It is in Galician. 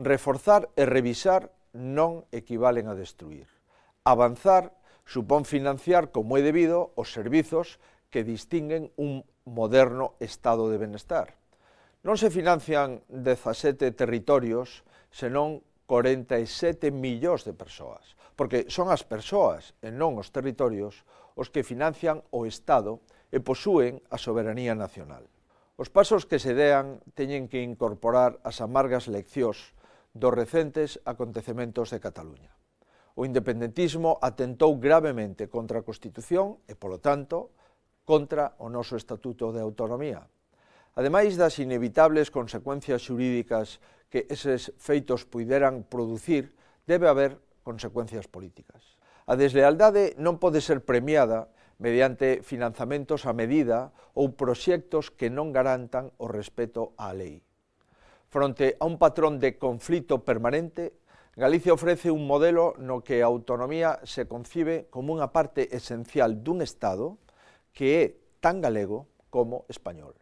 reforzar e revisar non equivalen a destruir. Avanzar supón financiar como é debido os servizos que distinguen un moderno estado de benestar. Non se financian 17 territorios, senón 47 millóns de persoas, porque son as persoas e non os territorios os que financian o Estado e posúen a soberanía nacional. Os pasos que se dean teñen que incorporar as amargas leccións dos recentes acontecementos de Cataluña. O independentismo atentou gravemente contra a Constitución e, polo tanto, contra o noso Estatuto de Autonomía. Ademais das inevitables consecuencias xurídicas que eses feitos puideran producir, debe haber consecuencias políticas. A deslealdade non pode ser premiada mediante financiamentos a medida ou proxectos que non garantan o respeto á lei. Fronte a un patrón de conflito permanente, Galicia ofrece un modelo no que a autonomía se concibe como unha parte esencial dun Estado que é tan galego como español.